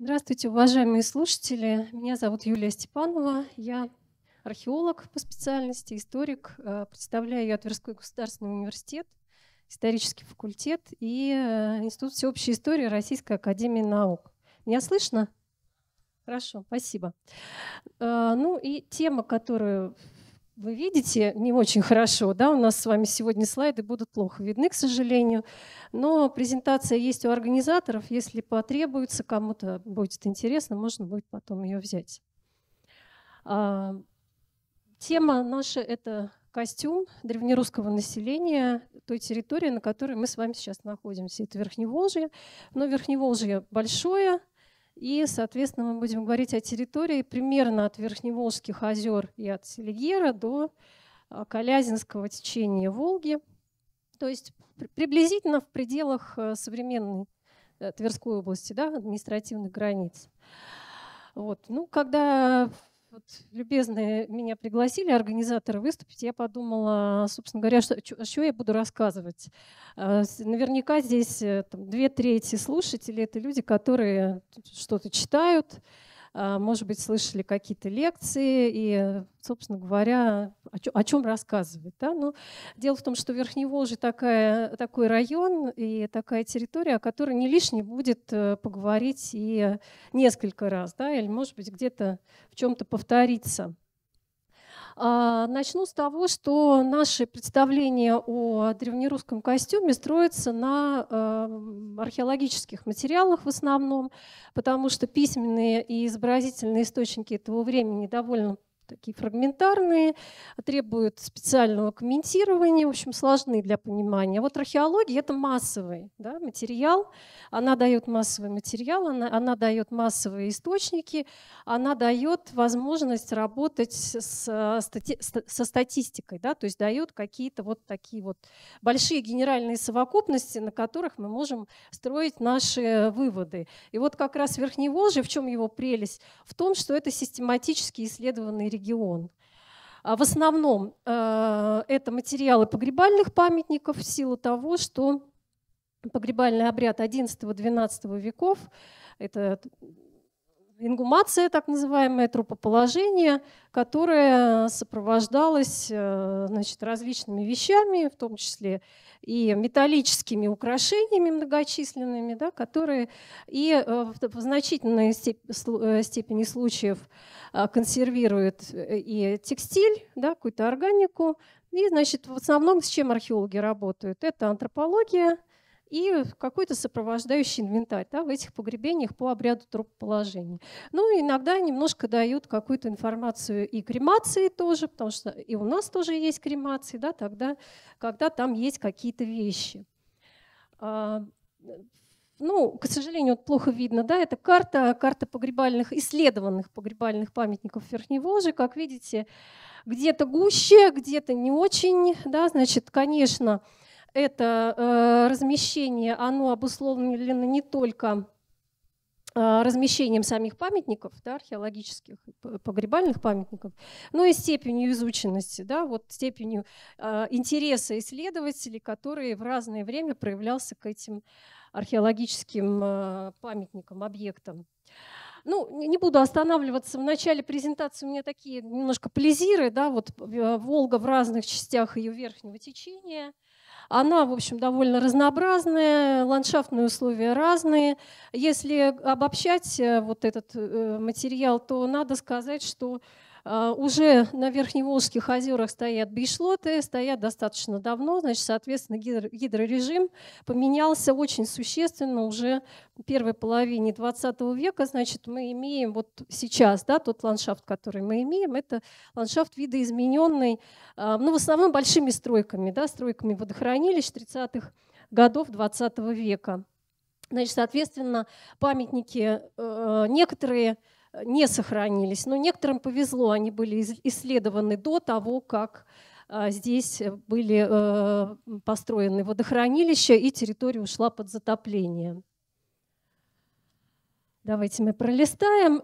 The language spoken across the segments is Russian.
Здравствуйте, уважаемые слушатели. Меня зовут Юлия Степанова. Я археолог по специальности, историк. Э, представляю я Тверской государственный университет, исторический факультет и э, Институт всеобщей истории Российской академии наук. Меня слышно? Хорошо, спасибо. Э, ну и тема, которую вы видите не очень хорошо, да, у нас с вами сегодня слайды будут плохо видны, к сожалению, но презентация есть у организаторов, если потребуется, кому-то будет интересно, можно будет потом ее взять. А, тема наша – это костюм древнерусского населения той территории, на которой мы с вами сейчас находимся. Это Верхневолжье. Но Верхневолжье большое – и, соответственно, мы будем говорить о территории примерно от Верхневолжских озер и от Селигера до а, Калязинского течения Волги. То есть приблизительно в пределах э, современной э, Тверской области, да, административных границ. Вот. Ну, когда вот, любезные меня пригласили, организаторы выступить. Я подумала, собственно говоря, что, что я буду рассказывать. А, наверняка здесь э, там, две трети слушателей — это люди, которые что-то читают, а, может быть, слышали какие-то лекции и, собственно говоря, о, чем, о рассказывать. Да? Но дело в том, что Верхний Волжье такая, такой район и такая территория, о которой не лишне будет э, поговорить и несколько раз, да, или, может быть, где-то в чем-то повториться. А, начну с того, что наши представления о древнерусском костюме строятся на э, археологических материалах в основном, потому что письменные и изобразительные источники этого времени довольно такие фрагментарные, требуют специального комментирования, в общем, сложные для понимания. Вот археология — это массовый да, материал, она дает массовый материал, она, она дает массовые источники, она дает возможность работать с, э, стати, со статистикой, да, то есть дает какие-то вот такие вот большие генеральные совокупности, на которых мы можем строить наши выводы. И вот как раз Верхневолжье, в чем его прелесть? В том, что это систематически исследованный регион. А в основном э, это материалы погребальных памятников в силу того, что погребальный обряд XI-XII веков, это ингумация, так называемое трупоположение, которое сопровождалось э, значит, различными вещами, в том числе и металлическими украшениями многочисленными, да, которые и э, в значительной э, степени случаев а, консервируют и текстиль, да, какую-то органику. И, значит, в основном с чем археологи работают? Это антропология, и какой-то сопровождающий инвентарь да, в этих погребениях по обряду трупоположения. Ну, иногда немножко дают какую-то информацию и кремации тоже, потому что и у нас тоже есть кремации, да, тогда, когда там есть какие-то вещи. А, ну, к сожалению, вот плохо видно, да, это карта, карта погребальных, исследованных погребальных памятников Верхней Как видите, где-то гуще, где-то не очень, да, значит, конечно, это э, размещение, оно обусловлено не только э, размещением самих памятников, да, археологических, погребальных памятников, но и степенью изученности, да, вот степенью э, интереса исследователей, которые в разное время проявлялся к этим археологическим памятникам, объектам. Ну, не буду останавливаться. В начале презентации у меня такие немножко плезиры, да, вот Волга в разных частях ее верхнего течения – она, в общем, довольно разнообразная, ландшафтные условия разные. Если обобщать э, вот этот э, материал, то надо сказать, что а, уже на Верхневолжских озерах стоят бейшлоты, стоят достаточно давно, значит, соответственно, гидро гидрорежим поменялся очень существенно уже в первой половине 20 века, значит, мы имеем вот сейчас, да, тот ландшафт, который мы имеем, это ландшафт видоизмененный, а, ну, в основном большими стройками, да, стройками водохранилищ 30-х годов 20 века. Значит, соответственно, памятники, э, некоторые Э, не сохранились. Но некоторым повезло, они были исследованы до того, как э, здесь были э, построены водохранилища, и территория ушла под затопление. Давайте мы пролистаем.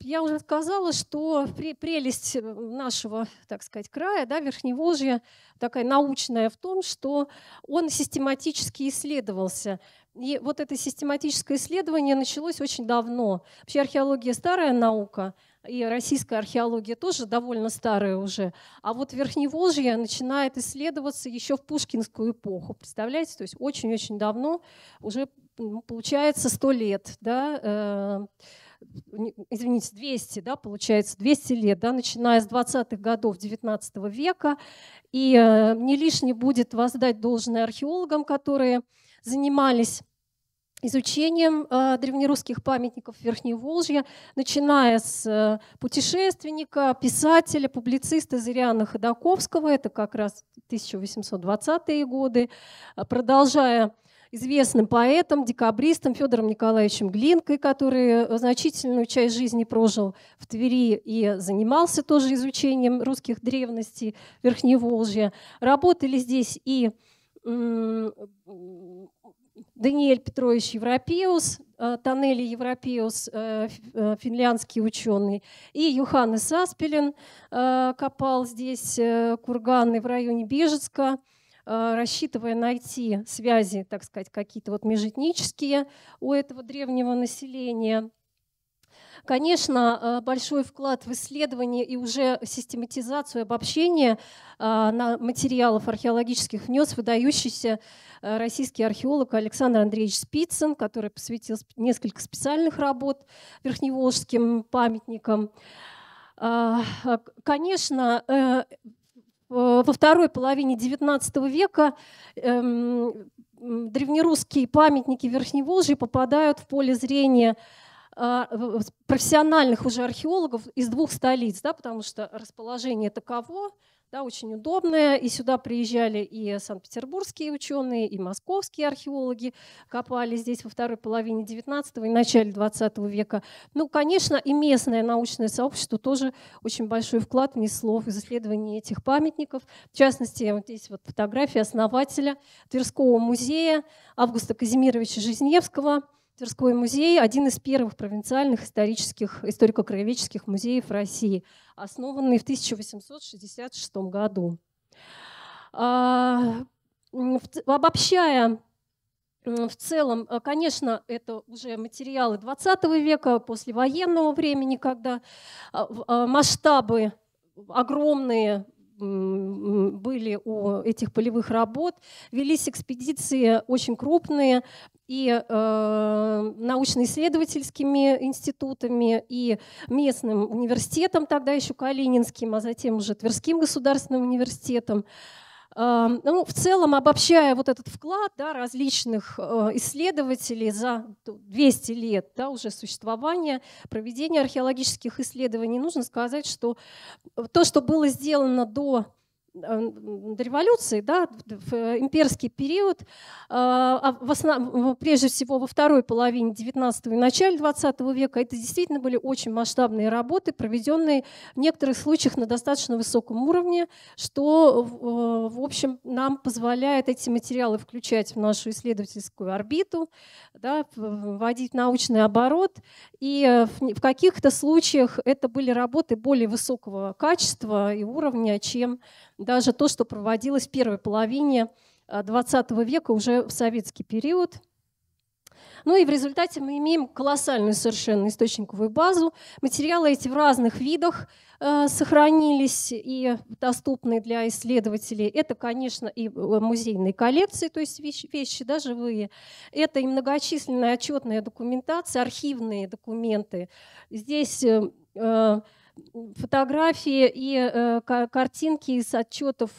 Я уже сказала, что прелесть нашего, так сказать, края, да, Верхневолжья, такая научная в том, что он систематически исследовался – и вот это систематическое исследование началось очень давно. Вообще археология старая наука, и российская археология тоже довольно старая уже. А вот Верхневолжье начинает исследоваться еще в пушкинскую эпоху. Представляете, то есть очень-очень давно, уже получается 100 лет, да, э, извините, 200, да, получается, 200 лет, да, начиная с 20-х годов 19 века. И э, не лишне будет воздать должное археологам, которые занимались изучением э, древнерусских памятников Верхней Верхневолжья, начиная с э, путешественника, писателя, публициста Зыряна Ходаковского, это как раз 1820-е годы, э, продолжая известным поэтом, декабристом Федором Николаевичем Глинкой, который э, значительную часть жизни прожил в Твери и занимался тоже изучением русских древностей Верхней Верхневолжья. Работали здесь и Даниэль Петрович Европеус, э, Танели Европеус, э, э, финляндский ученый, и Юханес Саспелин копал здесь курганы в районе Бежецка, рассчитывая найти связи, так сказать, какие-то вот межэтнические у этого древнего населения – Конечно, э, большой вклад в исследование и уже систематизацию обобщение э, материалов археологических внес выдающийся э, российский археолог Александр Андреевич Спицын, который посвятил несколько специальных работ верхневолжским памятникам. Конечно, во второй половине XIX века эм, древнерусские памятники Верхневолжья попадают в поле зрения а, профессиональных уже археологов из двух столиц, да, потому что расположение таково, да, очень удобное. И сюда приезжали и санкт-петербургские ученые, и московские археологи копали здесь во второй половине XIX и начале XX века. Ну, конечно, и местное научное сообщество тоже очень большой вклад внесло в исследование этих памятников. В частности, вот здесь вот фотография основателя Тверского музея Августа Казимировича Жизневского – Тверской музей – один из первых провинциальных исторических, историко-краеведческих музеев России, основанный в 1866 году. А, обобщая в целом, э, конечно, это уже материалы 20 века, послевоенного времени, когда а, а, масштабы огромные были у этих полевых работ, велись экспедиции очень крупные, и э, научно-исследовательскими институтами, и местным университетом, тогда еще Калининским, а затем уже Тверским государственным университетом. Э, ну, в целом, обобщая вот этот вклад да, различных э, исследователей за 200 лет да, уже существования, проведения археологических исследований, нужно сказать, что э, то, что было сделано до Э, до революции, да, в э, имперский период, э, а в основном, прежде всего во второй половине XIX и начале XX века, это действительно были очень масштабные работы, проведенные в некоторых случаях на достаточно высоком уровне, что, в общем, нам позволяет эти материалы включать в нашу исследовательскую орбиту, да, вводить научный оборот. И в каких-то случаях это были работы более высокого качества и уровня, чем даже то, что проводилось в первой половине XX э, века, уже в советский период. Ну и в результате мы имеем колоссальную совершенно источниковую базу. Материалы эти в разных видах э, сохранились и доступны для исследователей. Это, конечно, и э, музейные коллекции, то есть вещи, вещи да, живые. Это и многочисленная отчетная документация, архивные документы. Здесь фотографии и э, картинки из отчетов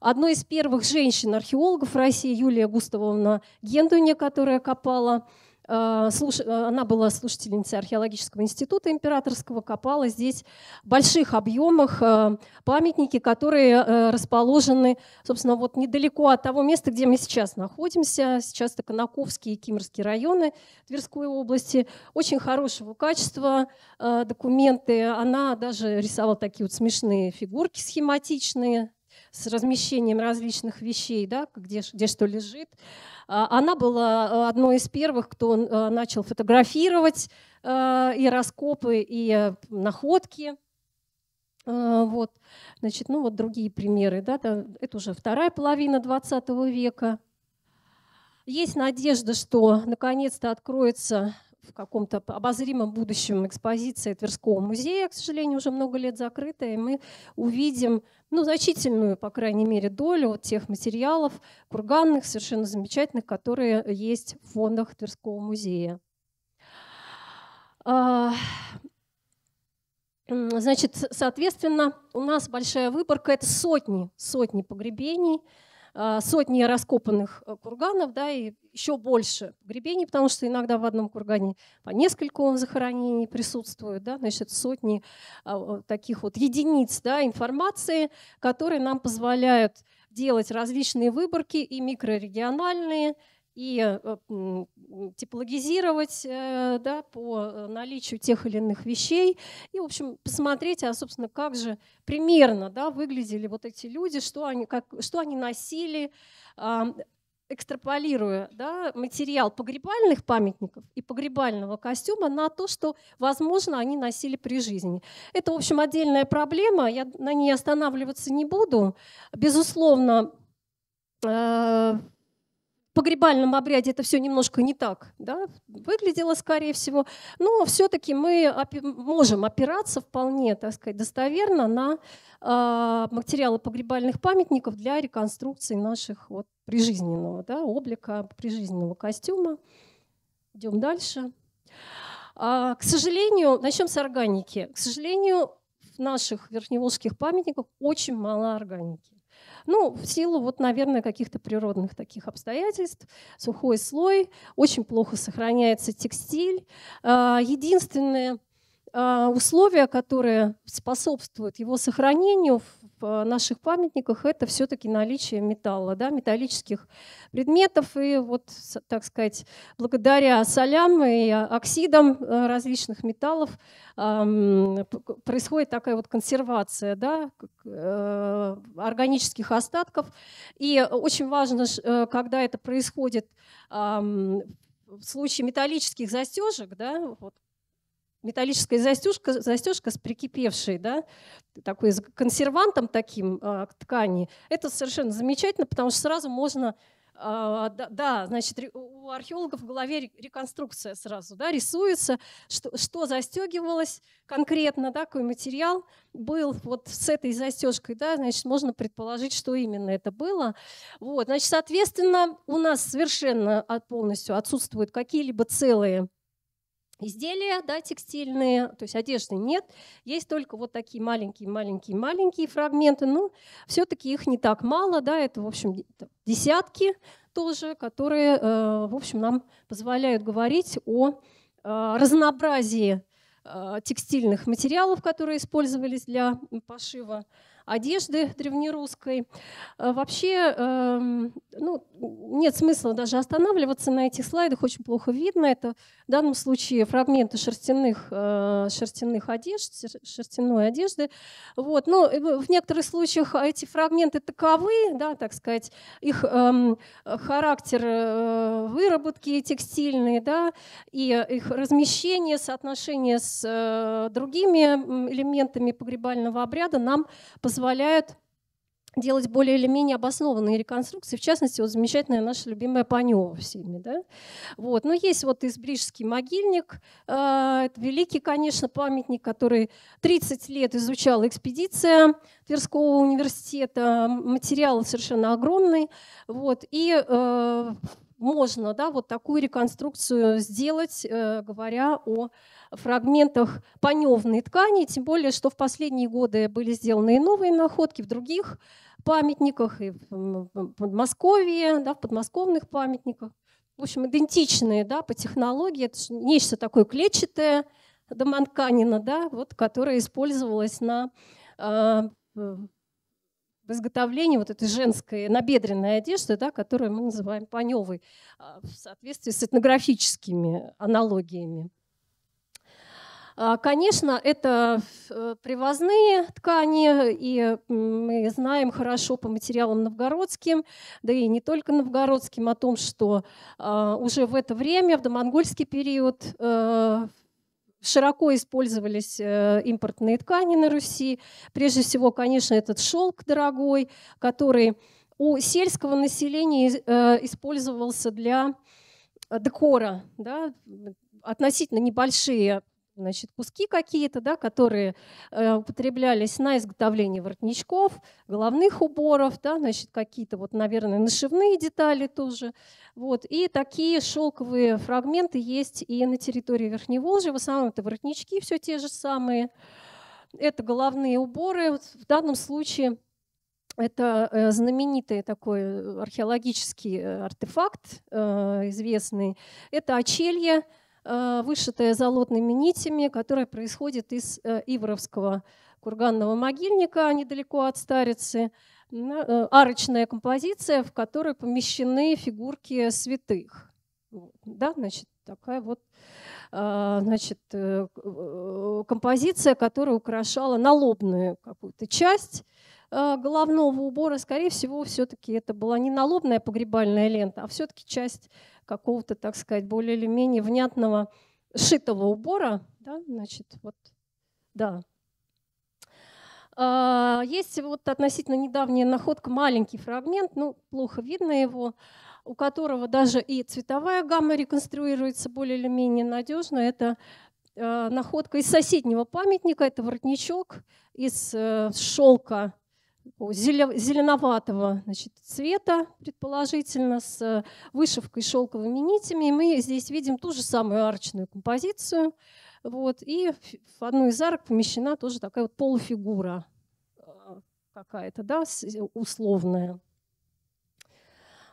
одной из первых женщин-археологов России, Юлия Густавовна Гендуня, которая копала а, а, она была слушательницей археологического института императорского, копала здесь в больших объемах а, памятники, которые э, расположены, собственно, вот недалеко от того места, где мы сейчас находимся. Сейчас это Конаковский и Кимерский районы Тверской области. Очень хорошего качества документы. Она даже рисовала такие вот смешные фигурки схематичные, с размещением различных вещей, да, где, где что лежит. А, она была э, одной из первых, кто э, начал фотографировать э, и раскопы, и находки. Вот, значит, ну вот другие примеры, да, это уже вторая половина 20 века. Есть надежда, что наконец-то откроется в каком-то обозримом будущем экспозиции Тверского музея, к сожалению, уже много лет закрытая, и мы увидим ну, значительную, по крайней мере, долю вот тех материалов курганных, совершенно замечательных, которые есть в фондах Тверского музея. А, значит, соответственно, у нас большая выборка, это сотни, сотни погребений – а, сотни раскопанных э, курганов, да, и еще больше гребений, потому что иногда в одном кургане по нескольку захоронений присутствуют, да, значит, сотни а, таких вот единиц да, информации, которые нам позволяют делать различные выборки и микрорегиональные, и э, э, типологизировать э, да, по наличию тех или иных вещей. И, в общем, посмотреть, а, собственно, как же примерно да, выглядели вот эти люди, что они, как, что они носили, экстраполируя да, материал погребальных памятников и погребального костюма на то, что, возможно, они носили при жизни. Это, в общем, отдельная проблема, я на ней останавливаться не буду. Безусловно, погребальном обряде это все немножко не так да, выглядело, скорее всего. Но все-таки мы опи- можем опираться вполне, так сказать, достоверно на э, материалы погребальных памятников для реконструкции наших вот, прижизненного да, облика, прижизненного костюма. Идем дальше. А, к сожалению, начнем с органики. К сожалению, в наших верхневолжских памятниках очень мало органики. Ну, в силу, вот, наверное, каких-то природных таких обстоятельств, сухой слой, очень плохо сохраняется текстиль. А, единственное а, условие, которое способствует его сохранению наших памятниках, это все-таки наличие металла, да, металлических предметов. И вот, так сказать, благодаря солям и оксидам э, различных металлов происходит такая вот консервация да, э, органических остатков. И очень важно, э, когда это происходит в случае металлических застежек, да, вот, металлическая застежка, застежка с прикипевшей, да, такой с консервантом таким а, к ткани. Это совершенно замечательно, потому что сразу можно а, да, значит, у археологов в голове реконструкция сразу, да, рисуется, что, что застегивалось конкретно, да, какой материал был вот с этой застежкой, да, значит, можно предположить, что именно это было. Вот, значит, соответственно, у нас совершенно а, полностью отсутствуют какие-либо целые изделия, да, текстильные, то есть одежды нет, есть только вот такие маленькие-маленькие-маленькие фрагменты, но все-таки их не так мало, да, это, в общем, десятки тоже, которые, э, в общем, нам позволяют говорить о э, разнообразии э, текстильных материалов, которые использовались для пошива одежды древнерусской. Э, вообще эм, ну, нет смысла даже останавливаться на этих слайдах, очень плохо видно. Это в данном случае фрагменты шерстяных, э, шерстяных одежд, шерстяной одежды. Вот. Но э, в некоторых случаях эти фрагменты таковы, да, так сказать, их эм, характер выработки текстильные, да, и их размещение, соотношение с другими элементами погребального обряда нам позволяет позволяют делать более или менее обоснованные реконструкции, в частности, вот замечательная наша любимая Панева всеми. Да? Вот. Но ну, есть вот избрижский могильник, э, это великий, конечно, памятник, который 30 лет изучала экспедиция Тверского университета, материал совершенно огромный. Вот. И э, можно да, вот такую реконструкцию сделать, э, говоря о фрагментах паневной ткани, тем более, что в последние годы были сделаны и новые находки в других памятниках, и в Подмосковье, да, в подмосковных памятниках. В общем, идентичные да, по технологии. Это нечто такое клетчатое доманканина, да, вот, которое использовалось на а, в изготовлении вот этой женской набедренной одежды, да, которую мы называем паневой, а, в соответствии с этнографическими аналогиями. А, конечно, это э, привозные ткани, и мы знаем хорошо по материалам новгородским, да и не только новгородским, о том, что а, уже в это время, в домонгольский период, э, широко использовались э, импортные ткани на Руси. Прежде всего, конечно, этот шелк дорогой, который у сельского населения использовался для декора. Да? Относительно небольшие значит, куски какие-то, да, которые э, употреблялись на изготовление воротничков, головных уборов, да, значит, какие-то, вот, наверное, нашивные детали тоже. Вот. И такие шелковые фрагменты есть и на территории Верхней Волжи. В основном это воротнички все те же самые. Это головные уборы. Вот в данном случае это э, знаменитый такой э, археологический э, артефакт известный. Это очелье, Э, вышитая золотными нитями, которая происходит из э, Ивровского курганного могильника, недалеко от Старицы. Ну, э, арочная композиция, в которой помещены фигурки святых. Да, значит, такая вот значит, композиция, которая украшала налобную какую-то часть головного убора. Скорее всего, все-таки это была не налобная погребальная лента, а все-таки часть какого-то, так сказать, более или менее внятного шитого убора, да, значит, вот, да. А, есть вот относительно недавняя находка, маленький фрагмент, ну, плохо видно его, у которого даже и цветовая гамма реконструируется более или менее надежно. Это а, находка из соседнего памятника, это воротничок из э, шелка зеленоватого значит, цвета, предположительно, с э, вышивкой шелковыми нитями. И мы здесь видим ту же самую арочную композицию. Вот, и в одну из арок помещена тоже такая вот полуфигура э, какая-то, да, э, условная.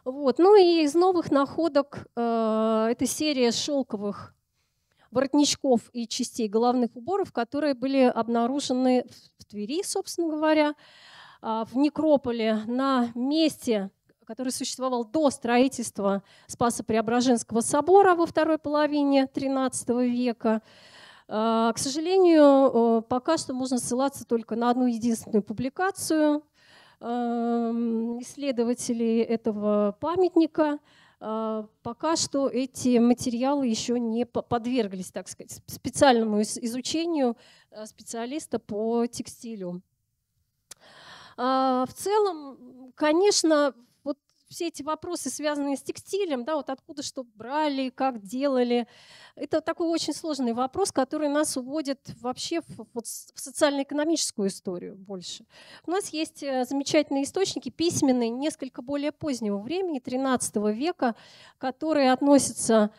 Вот. Ну и из новых находок э, это серия шелковых воротничков и частей головных уборов, которые были обнаружены в Твери, собственно говоря. А, в некрополе на месте который существовал до строительства Спаса Преображенского собора во второй половине XIII века. А, к сожалению, пока что можно ссылаться только на одну единственную публикацию а, исследователей этого памятника. Пока что эти материалы еще не подверглись, так сказать, специальному изучению специалиста по текстилю. А, в целом, конечно, вот все эти вопросы, связанные с текстилем, да, вот откуда что брали, как делали, это такой очень сложный вопрос, который нас уводит вообще в, вот, в социально-экономическую историю больше. У нас есть э, замечательные источники письменные, несколько более позднего времени, 13 века, которые относятся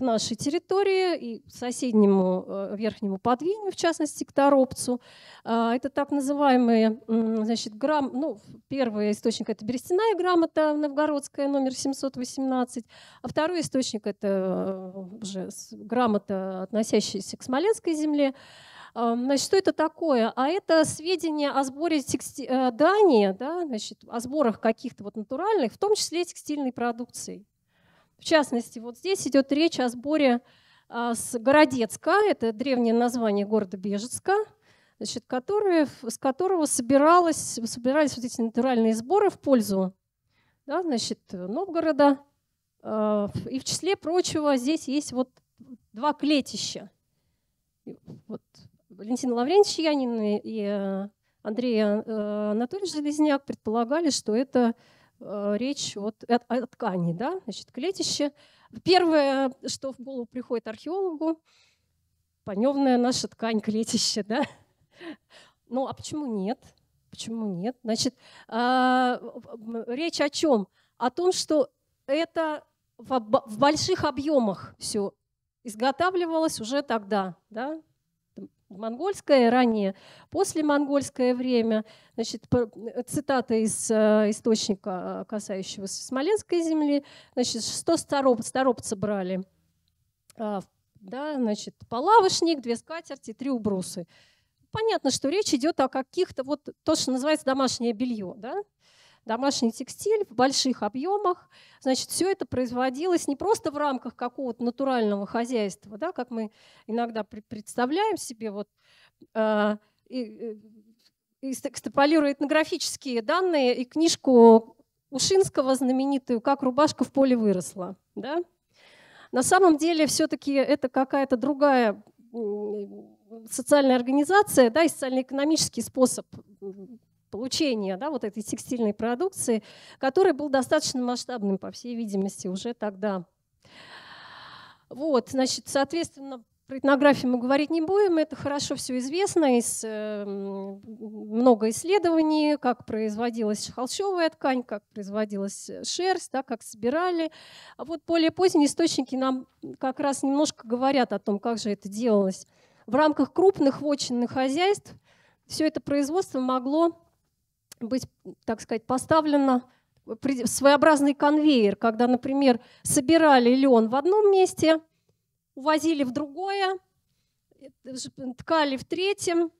к нашей территории и соседнему э, верхнему подвинью, в частности, к Торопцу. А, это так называемые, значит, грам... ну, первый источник – это берестяная грамота новгородская, номер 718, а второй источник – это э, уже грамота, относящаяся к Смоленской земле. А, значит, что это такое? А это сведения о сборе тексти... Э, Дании, да, значит, о сборах каких-то вот натуральных, в том числе текстильной продукции. В частности, вот здесь идет речь о сборе а, с Городецка, это древнее название города Бежецка, значит, которые, с которого собиралось, собирались вот эти натуральные сборы в пользу да, значит, Новгорода. А, и в числе прочего здесь есть вот два клетища. Вот Валентин Лаврентьевич Янин и а, Андрей Анатольевич Железняк предполагали, что это Э, речь вот о, о ткани, да, значит, клетище. Первое, что в голову приходит археологу, паневная наша ткань клетище, да. Ну, а почему нет? Почему нет? Значит, а, речь о чем? О том, что это в больших объемах все изготавливалось уже тогда, да, монгольское, ранее после монгольское время. Значит, э, цитата из э, источника, э, касающегося Смоленской земли. Значит, 100 староб, старобца брали. А, да, значит, полавочник, две скатерти, три убрусы. Понятно, что речь идет о каких-то, вот то, что называется домашнее белье. Да? домашний текстиль в больших объемах. Значит, все это производилось не просто в рамках какого-то натурального хозяйства, да, как мы иногда представляем себе, вот, э, э, экстраполируя этнографические данные и книжку Ушинского знаменитую «Как рубашка в поле выросла». Да? На самом деле все-таки это какая-то другая социальная организация да, и социально-экономический способ получения да, вот этой текстильной продукции, который был достаточно масштабным, по всей видимости, уже тогда. Вот, значит, соответственно, про этнографию мы говорить не будем, это хорошо все известно, из, э, много исследований, как производилась холщовая ткань, как производилась шерсть, да, как собирали. А вот более поздние источники нам как раз немножко говорят о том, как же это делалось. В рамках крупных вочинных хозяйств все это производство могло быть, так сказать, поставлено своеобразный конвейер, когда, например, собирали лен в одном месте, увозили в другое, э, ткали в третьем,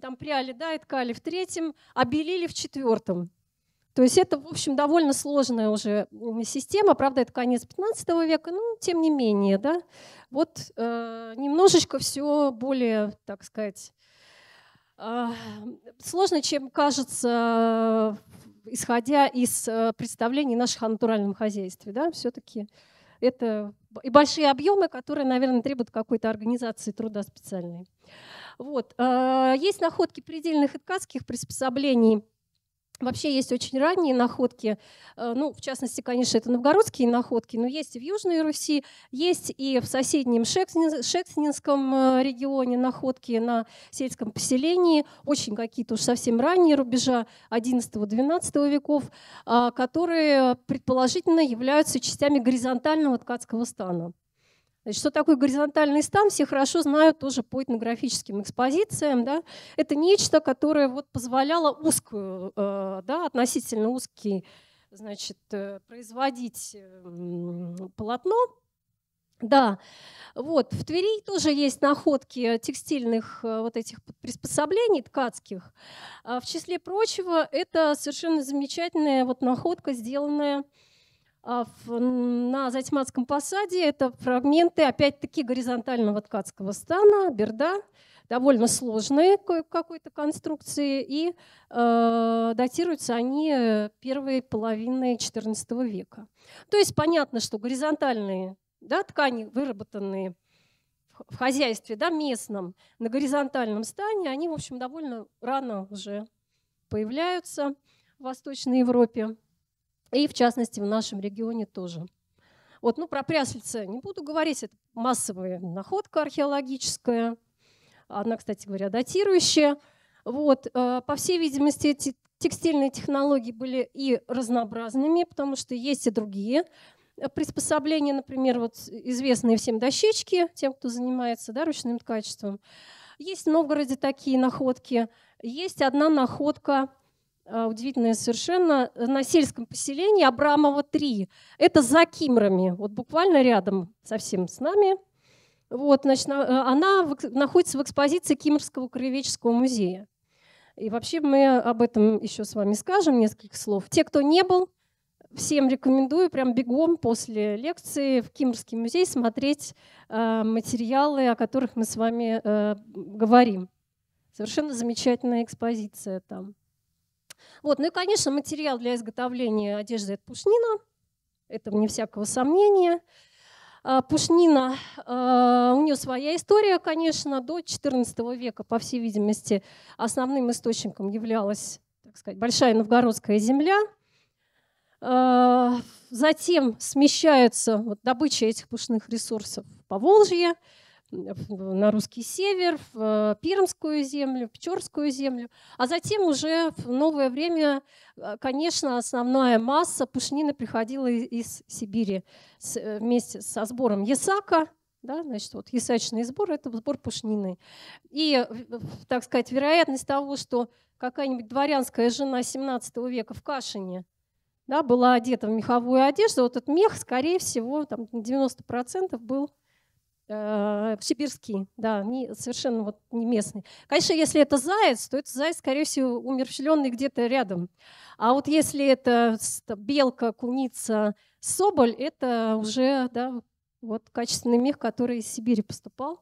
там пряли, да, и ткали в третьем, обелили в четвертом. То есть это, в общем, довольно сложная уже система. Правда, это конец 15 века, но тем не менее, да. Вот э, немножечко все более, так сказать, сложно, чем кажется, э, исходя из э, представлений наших о натуральном хозяйстве. Да? Все-таки это и большие объемы, которые, наверное, требуют какой-то организации труда специальной. Вот. Э, есть находки предельных и ткацких приспособлений – Вообще есть очень ранние находки, э, ну, в частности, конечно, это новгородские находки, но есть и в Южной Руси, есть и в соседнем Шекснинском э, регионе находки на сельском поселении, очень какие-то уж совсем ранние рубежа 11-12 веков, а, которые предположительно являются частями горизонтального ткацкого стана. Значит, что такое горизонтальный стан, все хорошо знают тоже по этнографическим экспозициям. Да? Это нечто, которое вот позволяло узкую, э, да, относительно узкий значит, э, производить эм, полотно. Да, вот в Твери тоже есть находки текстильных э, вот этих приспособлений ткацких. А в числе прочего это совершенно замечательная вот находка, сделанная а на Затьматском посаде. Это фрагменты, опять-таки, горизонтального ткацкого стана, берда, довольно сложные какой-то конструкции, и э, датируются они первой половиной XIV века. То есть понятно, что горизонтальные да, ткани, выработанные в хозяйстве да, местном, на горизонтальном стане, они, в общем, довольно рано уже появляются в Восточной Европе. И, в частности, в нашем регионе тоже. Вот, ну, про пряслица не буду говорить, это массовая находка археологическая. Она, кстати говоря, датирующая. Вот, э, по всей видимости, эти текстильные технологии были и разнообразными, потому что есть и другие э, приспособления, например, вот известные всем дощечки, тем, кто занимается да, ручным ткачеством. Есть в Новгороде такие находки. Есть одна находка – а, удивительное совершенно, э, на сельском поселении Абрамова 3. Это за Кимрами, вот буквально рядом совсем с нами. Вот, значит, э, она находится в экспозиции Кимрского краеведческого музея. И вообще мы об этом еще с вами скажем несколько слов. Те, кто не был, всем рекомендую прям бегом после лекции в Кимрский музей смотреть а, материалы, о которых мы с вами э, говорим. Совершенно замечательная экспозиция там. Вот. Ну и, конечно, материал для изготовления одежды – это пушнина. Это вне всякого сомнения. А, пушнина, а, у нее своя история, конечно, до XIV века, по всей видимости, основным источником являлась, так сказать, Большая Новгородская земля. А, затем смещается вот, добыча этих пушных ресурсов по Волжье, на русский север, в Пермскую землю, Печорскую землю. А затем уже в новое время, э, конечно, основная масса пушнины приходила из Сибири э, вместе со сбором ясака, да, значит, вот ясачный сбор – это сбор пушнины. И, так сказать, вероятность того, что какая-нибудь дворянская жена 17 века в Кашине да, была одета в меховую одежду, вот этот мех, скорее всего, там 90% был – Э, Сибирский, да, они совершенно вот не местные. Конечно, если это заяц, то это заяц, скорее всего, умерщвленный где-то рядом. А вот если это белка, куница, соболь, это уже да, вот качественный мех, который из Сибири поступал.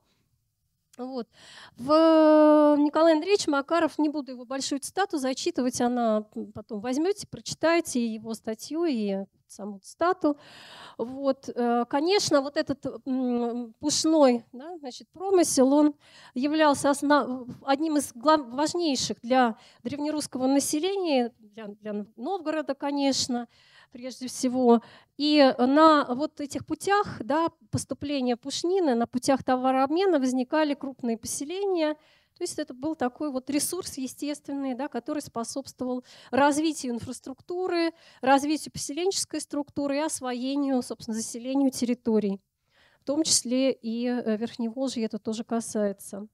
Вот. В э, Николай Андреевич Макаров, не буду его большую цитату зачитывать, она потом возьмете, прочитайте его статью и саму стату. Вот. Э, конечно, вот этот пушной да, значит, промысел, он являлся основ... одним из глав... важнейших для древнерусского населения, для, для Новгорода, конечно, прежде всего. И э, на вот этих путях да, поступления пушнины, на путях товарообмена возникали крупные поселения. То есть это был такой вот ресурс естественный, да, который способствовал развитию инфраструктуры, развитию поселенческой структуры и освоению, собственно, заселению территорий. В том числе и э, Верхневолжье это тоже касается.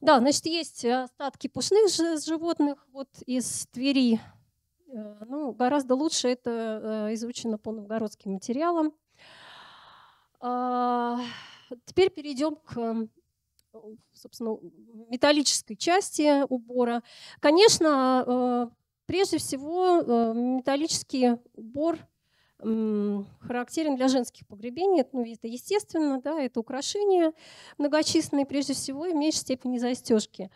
Да, значит, есть э, остатки пушных животных вот из Твери, Э, ну, гораздо лучше это э, изучено по новгородским материалам. А, теперь перейдем к собственно, металлической части убора. Конечно, э, прежде всего металлический убор характерен для женских погребений. Ну, это естественно, да, это украшения многочисленные, прежде всего, и в меньшей степени застежки.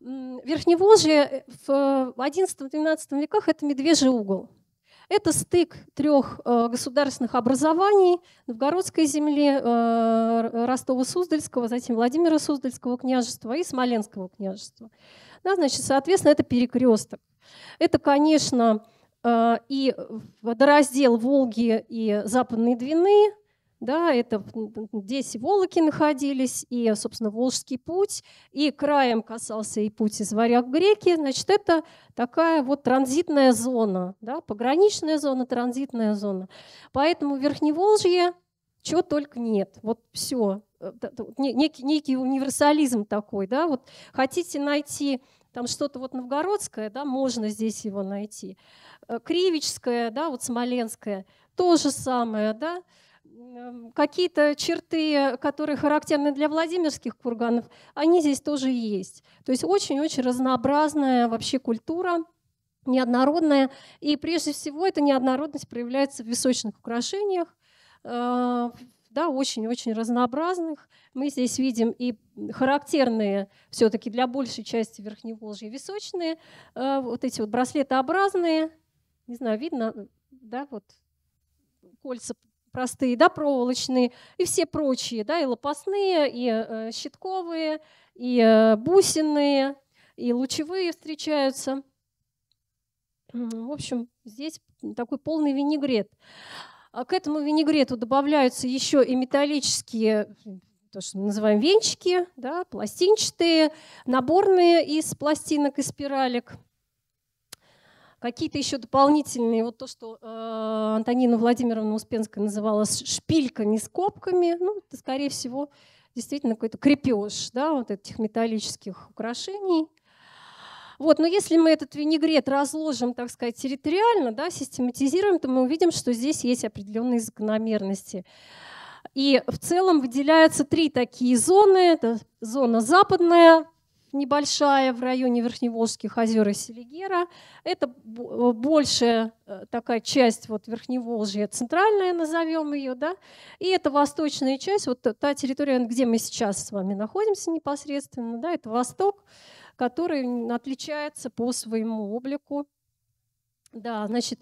Верхневолжье э, в XI-XII веках – это медвежий угол. Это стык трех э, государственных образований Новгородской земли, э, Ростова-Суздальского, затем Владимира-Суздальского княжества и Смоленского княжества. Да, значит, соответственно, это перекресток. Это, конечно, и водораздел Волги и Западной Двины, да, это здесь волоки находились, и, собственно, Волжский путь, и краем касался и путь из Варяг греки. Значит, это такая вот транзитная зона, да, пограничная зона, транзитная зона. Поэтому Верхневолжье чего только нет. Вот все. Э, некий, некий универсализм такой. Да? Вот хотите найти там что-то вот новгородское, да, можно здесь его найти. Э, Кривичское, да, вот смоленское, то же самое, да какие-то черты, которые характерны для владимирских курганов, они здесь тоже есть. То есть очень-очень разнообразная вообще культура, неоднородная. И прежде всего эта неоднородность проявляется в височных украшениях, э, да, очень-очень разнообразных. Мы здесь видим и характерные все-таки для большей части Верхневолжья височные, э, вот эти вот браслетообразные, не знаю, видно, да, вот кольца простые, да, проволочные, и все прочие, да, и лопастные, и э, щитковые, и э, бусинные, и лучевые встречаются. В общем, здесь такой полный винегрет. А к этому винегрету добавляются еще и металлические, то, что мы называем венчики, да, пластинчатые, наборные из пластинок и спиралек – какие-то еще дополнительные, вот то, что э, Антонина Владимировна Успенская называла шпильками, скобками, ну, это, скорее всего, действительно какой-то крепеж, да, вот этих металлических украшений. Вот, но если мы этот винегрет разложим, так сказать, территориально, да, систематизируем, то мы увидим, что здесь есть определенные закономерности. И в целом выделяются три такие зоны. Это зона западная, небольшая в районе Верхневолжских озер и Селигера. Это большая э, такая часть вот Верхневолжья, центральная назовем ее, да, и это восточная часть, вот та территория, где мы сейчас с вами находимся непосредственно, да, это Восток, который отличается по своему облику да, значит,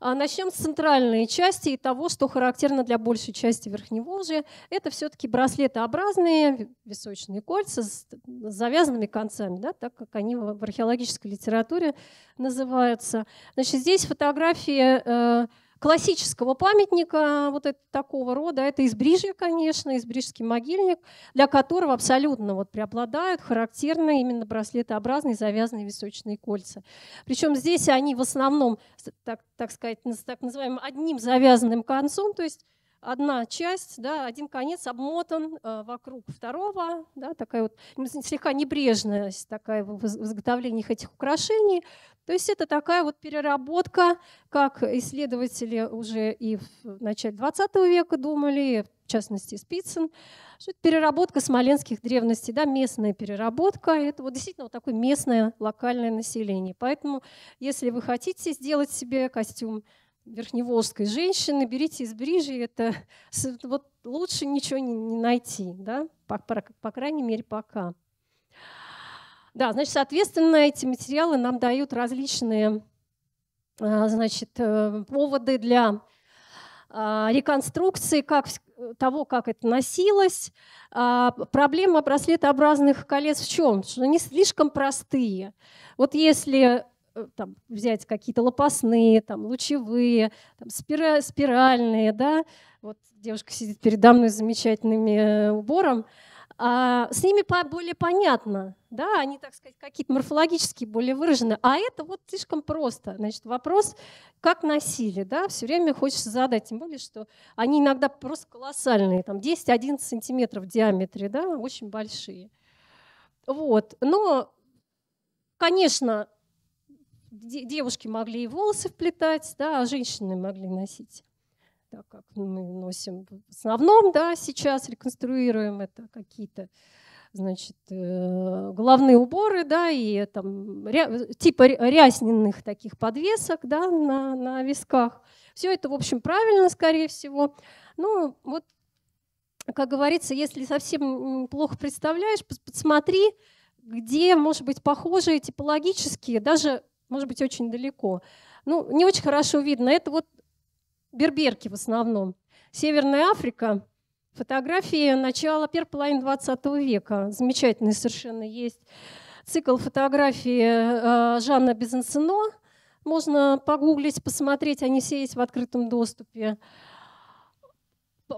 а, начнем с центральной части и того, что характерно для большей части Верхневолжья. Это все-таки браслетообразные височные кольца с завязанными концами, да, так как они в археологической литературе называются. Значит, здесь фотографии э, классического памятника а, вот это, такого рода, это из Избрижье, конечно, из Избрижский могильник, для которого абсолютно вот преобладают характерные именно браслетообразные завязанные височные кольца. Причем здесь они в основном, так, так сказать, с так называемым одним завязанным концом, то есть одна часть, да, один конец обмотан э, вокруг второго, да, такая вот слегка небрежность такая в изготовлении этих украшений. То есть это такая вот переработка, как исследователи уже и в начале 20 века думали, в частности Спицын, что это переработка смоленских древностей, да, местная переработка. Это вот действительно вот такое местное локальное население. Поэтому, если вы хотите сделать себе костюм верхневолжской женщины, берите из Брижи, это вот лучше ничего не, не найти, да, по, по, по крайней мере пока. Да, значит, соответственно, эти материалы нам дают различные, а, значит, э, поводы для а, реконструкции как, того, как это носилось. А, проблема браслетообразных колец в чем? Что они слишком простые. Вот если Э, там, взять какие-то лопастные, там, лучевые, там, спира спиральные, да, вот девушка сидит передо мной с замечательным э, убором, а с ними более понятно, да, они, так сказать, какие-то морфологические более выражены, а это вот слишком просто. Значит, вопрос, как носили, да, все время хочется задать, тем более, что они иногда просто колоссальные, там 10-11 сантиметров в диаметре, да, очень большие. Вот, но, конечно, девушки могли и волосы вплетать, да, а женщины могли носить так как мы носим в основном, да, сейчас реконструируем это какие-то значит, э, головные уборы, да, и там типа рясненных таких подвесок, да, на, на висках. Все это, в общем, правильно, скорее всего. Ну, вот, как говорится, если совсем плохо представляешь, посмотри, где, может быть, похожие типологические, даже может быть, очень далеко. Ну, не очень хорошо видно. Это вот берберки в основном. Северная Африка, фотографии начала первой половины 20 века. Замечательный совершенно есть цикл фотографий э, Жанна Безенсено. Можно погуглить, посмотреть, они все есть в открытом доступе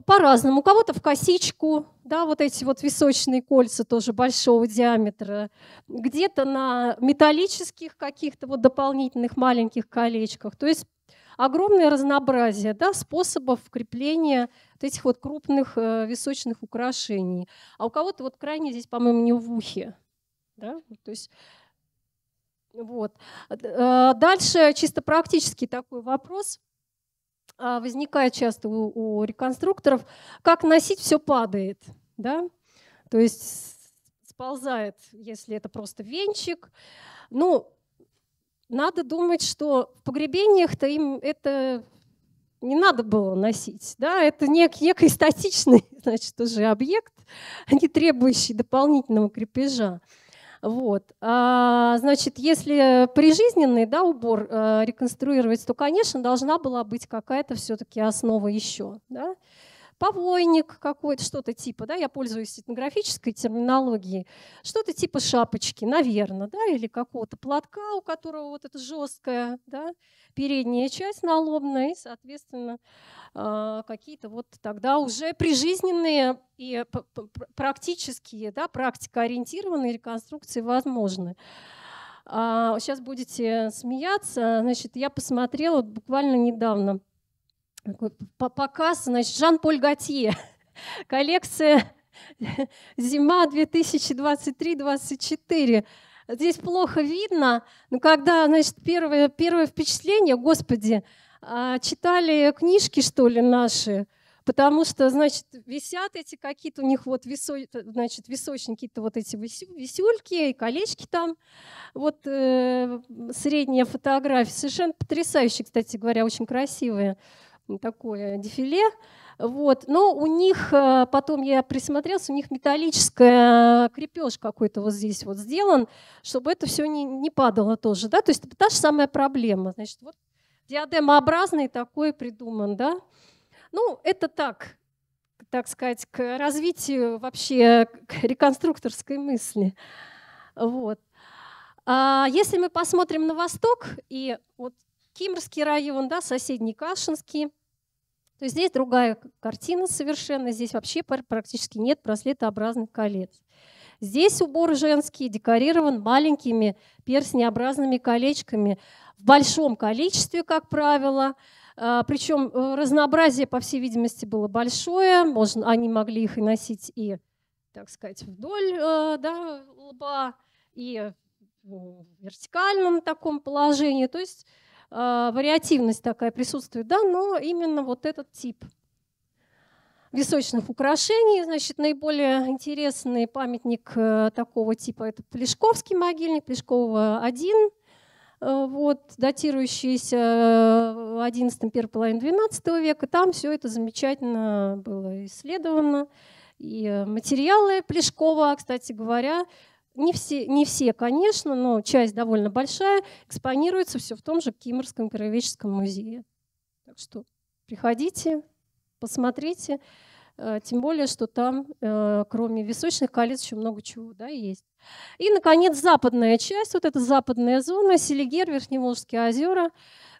по-разному. У кого-то в косичку, да, вот эти вот височные кольца тоже большого диаметра, где-то на металлических каких-то вот дополнительных маленьких колечках. То есть огромное разнообразие да, способов крепления вот этих вот крупных э, височных украшений. А у кого-то вот крайне здесь, по-моему, не в ухе. Да? То есть вот. Э, дальше чисто практический такой вопрос. А, возникает часто у, у реконструкторов, как носить все падает, да, то есть сползает, если это просто венчик. Ну, надо думать, что в погребениях-то им это не надо было носить. Да? Это нек, некий статичный значит, уже объект, не требующий дополнительного крепежа. Вот. А, значит, если прижизненный да, убор э, реконструировать, то, конечно, должна была быть какая-то все-таки основа еще. Да? повойник какой-то, что-то типа, да, я пользуюсь этнографической терминологией, что-то типа шапочки, наверное, да, или какого-то платка, у которого вот эта жесткая, да, передняя часть налобная, и, соответственно, а, какие-то вот тогда уже прижизненные и практические, да, практикоориентированные реконструкции возможны. А, сейчас будете смеяться. Значит, я посмотрела буквально недавно показ, значит, Жан-Поль Готье, коллекция «Зима 2023-2024». Здесь плохо видно, но когда, значит, первое, первое впечатление, господи, а, читали книжки, что ли, наши, потому что, значит, висят эти какие-то у них вот висо, значит, височные какие-то вот эти висюльки и колечки там. Вот э, средняя фотография, совершенно потрясающая, кстати говоря, очень красивая такое дефиле. Вот. Но у них, э, потом я присмотрелся, у них металлическая э, крепеж какой-то вот здесь вот сделан, чтобы это все не, не падало тоже. Да? То есть та же самая проблема. Значит, вот диадемообразный такой придуман. Да? Ну, это так, так сказать, к развитию вообще к реконструкторской мысли. Вот. А если мы посмотрим на восток, и вот Кимрский район, да, соседний Кашинский, то есть здесь другая картина совершенно. Здесь вообще практически нет браслетообразных колец. Здесь убор женский декорирован маленькими перснеобразными колечками в большом количестве, как правило. А, Причем э, разнообразие, по всей видимости, было большое. Можно, они могли их и носить и, так сказать, вдоль э, да, лба, и в вертикальном таком положении. То есть Э, вариативность такая присутствует, да, но именно вот этот тип височных украшений. Значит, наиболее интересный памятник э, такого типа – это Плешковский могильник, Плешкова 1, э, вот, датирующийся 11 первой половине 12 века. Там все это замечательно было исследовано. И материалы Плешкова, кстати говоря, не все, не все, конечно, но часть довольно большая, экспонируется все в том же Киммерском краеведческом музее. Так что приходите, посмотрите. Э, тем более, что там, э, кроме височных колец, еще много чего да, есть. И, наконец, западная часть, вот эта западная зона, Селигер, Верхневолжские озера,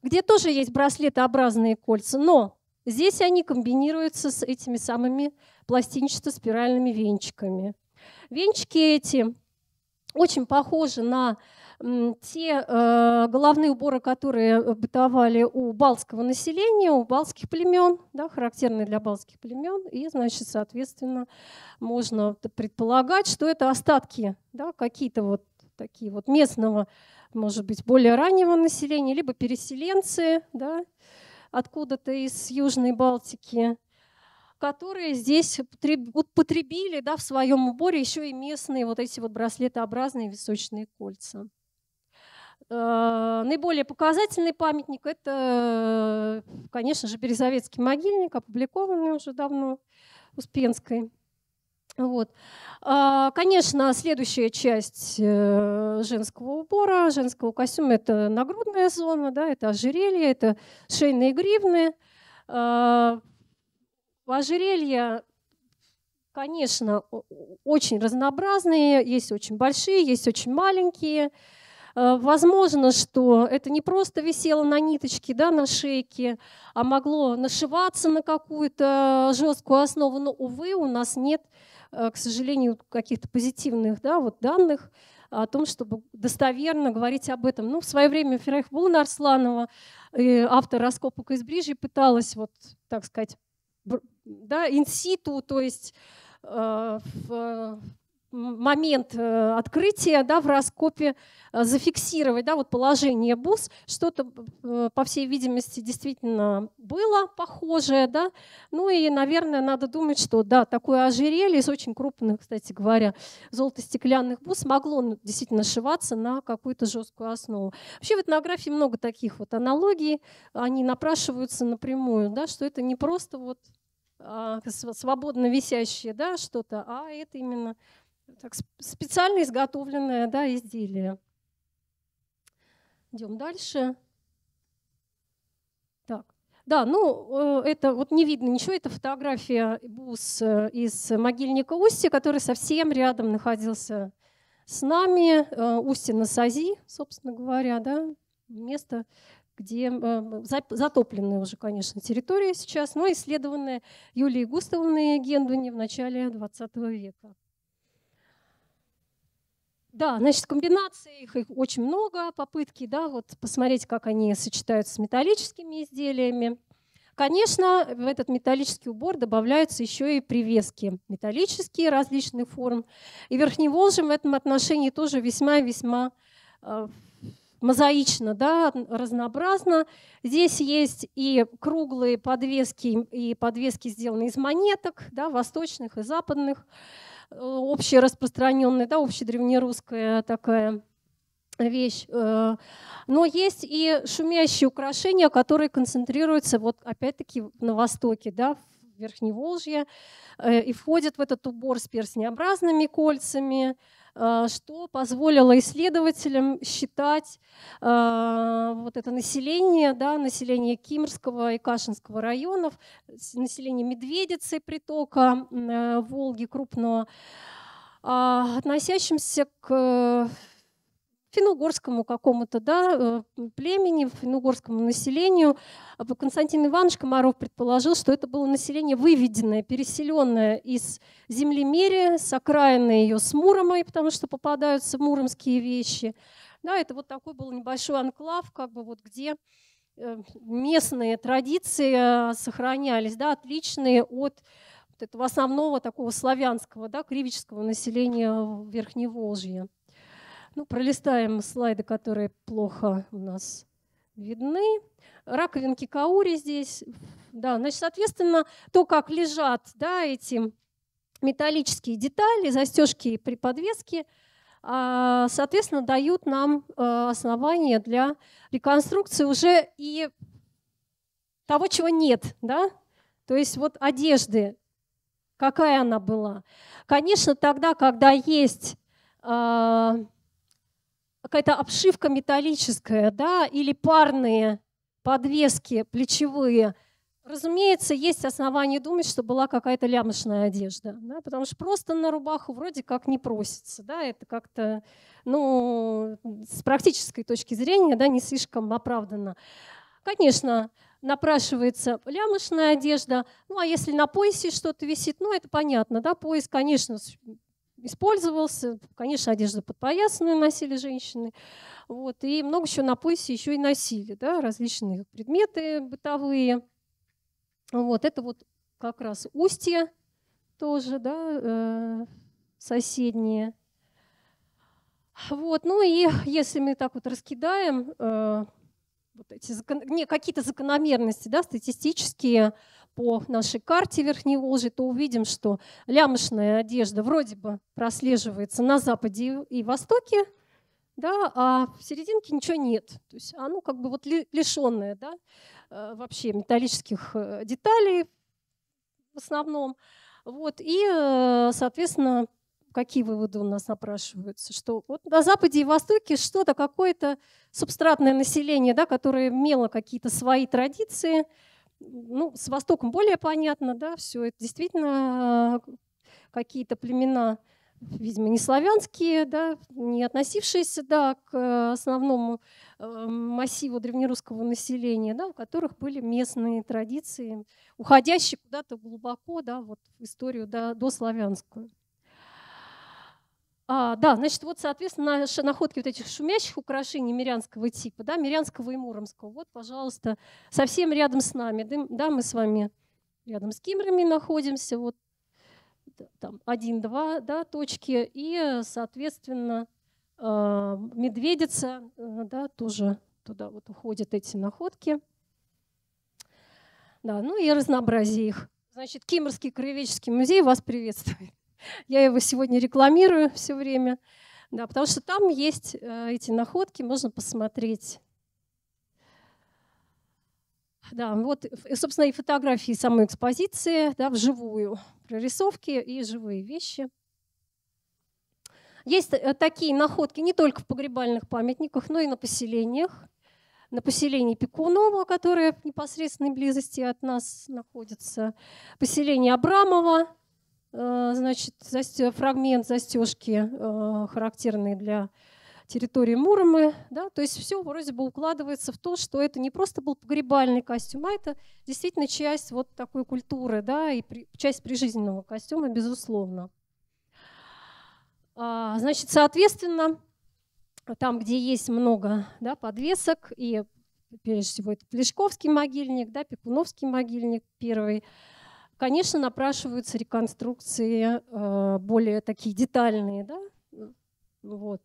где тоже есть браслетообразные кольца, но здесь они комбинируются с этими самыми пластинчато-спиральными венчиками. Венчики эти очень похожи на те э, головные уборы, которые э, бытовали у балтского населения, у балтских племен, да, характерные для балтских племен, и, значит, соответственно, можно предполагать, что это остатки, да, какие-то вот такие вот местного, может быть, более раннего населения, либо переселенцы, да, откуда-то из Южной Балтики, которые здесь употребили да, в своем уборе еще и местные вот эти вот браслетообразные височные кольца. Э, наиболее показательный памятник – это, э, конечно же, Березовецкий могильник, опубликованный уже давно Успенской. Вот. А, конечно, следующая часть э, женского убора, женского костюма – это нагрудная зона, да, это ожерелье, это шейные гривны. Ожерелья, конечно, очень разнообразные, есть очень большие, есть очень маленькие. Э, возможно, что это не просто висело на ниточке, да, на шейке, а могло нашиваться на какую-то жесткую основу. Но, увы, у нас нет, э, к сожалению, каких-то позитивных да, вот данных о том, чтобы достоверно говорить об этом. Ну, в свое время Ферайх Булна Арсланова, э, автор «Раскопок из Брижи», пыталась, вот, так сказать, да, инситу, то есть э, в момент э, открытия да, в раскопе э, зафиксировать да, вот положение бус. Что-то, э, по всей видимости, действительно было похожее. Да? Ну и, наверное, надо думать, что да, такое ожерелье из очень крупных, кстати говоря, золотостеклянных бус могло ну, действительно сшиваться на какую-то жесткую основу. Вообще в этнографии много таких вот аналогий. Они напрашиваются напрямую, да, что это не просто вот а, свободно висящее да, что-то, а это именно так, специально изготовленное да, изделие. Идем дальше. Так. Да, ну э, это вот не видно ничего, это фотография бус э, из могильника Усти, который совсем рядом находился с нами, э, Усти на Сази, собственно говоря, да, место, где затопленная уже, конечно, территория сейчас, но исследованная Юлией Густавовной Гендуни в начале XX века. Да, значит, комбинаций их, их очень много, попытки, да, вот посмотреть, как они сочетаются с металлическими изделиями. Конечно, в этот металлический убор добавляются еще и привески металлические различных форм. И Верхний Волжин в этом отношении тоже весьма-весьма мозаично, да, разнообразно. Здесь есть и круглые подвески, и подвески сделанные из монеток, да, восточных и западных, э, общераспространенная, да, общедревнерусская такая вещь. Э. Но есть и шумящие украшения, которые концентрируются вот опять-таки на Востоке, да, в Верхневолжье, э, и входят в этот убор с перстнеобразными кольцами, Э, что позволило исследователям считать э, вот это население, да, население Кимрского и Кашинского районов, население Медведицы, притока э, Волги крупного, а, относящимся к финогорскому какому-то да, э, племени, финогорскому населению. А Константин Иванович Комаров предположил, что это было население выведенное, переселенное из землемерия, с окраины ее с Муромой, потому что попадаются муромские вещи. Да, это вот такой был небольшой анклав, как бы вот где э, местные традиции э, сохранялись, да, отличные от вот этого основного такого славянского, да, кривического населения Верхневолжья. Ну, пролистаем слайды, которые плохо у нас видны. Раковинки каури здесь. Да, значит, соответственно, то, как лежат да, эти металлические детали, застежки при подвеске, а, соответственно, дают нам э, основания для реконструкции уже и того, чего нет. Да? То есть вот одежды, какая она была. Конечно, тогда, когда есть а, какая-то обшивка металлическая, да, или парные подвески плечевые. Разумеется, есть основания думать, что была какая-то лямочная одежда, да, потому что просто на рубаху вроде как не просится, да, это как-то, ну, с практической точки зрения, да, не слишком оправданно. Конечно, напрашивается лямочная одежда. Ну, а если на поясе что-то висит, ну, это понятно, да, пояс, конечно, использовался. Конечно, одежду подпоясанную носили женщины. Вот. И много еще на поясе еще и носили, да, различные предметы бытовые. Вот. Это вот как раз устья тоже, да, э, соседние. Вот. Ну и если мы так вот раскидаем э, вот эти не, какие-то закономерности, да, статистические, по нашей карте Верхней Волжи, то увидим, что лямошная одежда вроде бы прослеживается на западе и востоке, да, а в серединке ничего нет. То есть оно как бы вот лишенное да, э, вообще металлических э, деталей в основном. Вот, и, э, соответственно, какие выводы у нас напрашиваются? Что вот на Западе и Востоке что-то, какое-то субстратное население, да, которое имело какие-то свои традиции – ну, с Востоком более понятно, да, все это действительно э, какие-то племена, видимо, не славянские, да, не относившиеся да, к э, основному э, массиву древнерусского населения, да, у которых были местные традиции, уходящие куда-то глубоко да, вот, в историю да, дославянскую. А, да, значит, вот, соответственно, наши находки вот этих шумящих украшений мирянского типа, да, мирянского и муромского. Вот, пожалуйста, совсем рядом с нами, да, мы с вами рядом с Кимрами находимся, вот там один-два да, точки, и, соответственно, а, медведица, э, да, тоже туда вот уходят эти находки. Да, ну и разнообразие их. Значит, Кимрский краеведческий музей вас приветствует. Я его сегодня рекламирую все время. Да, потому что там есть э, эти находки, можно посмотреть. Да, вот, собственно, и фотографии самой экспозиции, да, вживую, прорисовки и живые вещи. Есть э, такие находки не только в погребальных памятниках, но и на поселениях. На поселении Пекунова, которое в непосредственной близости от нас находится, поселение Абрамова, Э, значит, фрагмент застежки, э, характерный для территории Муромы. Да? То есть все вроде бы укладывается в то, что это не просто был погребальный костюм, а это действительно часть вот такой культуры, да, и при, часть прижизненного костюма, безусловно. А, значит, соответственно, там, где есть много да, подвесок, и прежде всего это Плешковский могильник, да, Пекуновский могильник первый, Конечно, напрашиваются реконструкции э, более такие детальные, да, ну, вот.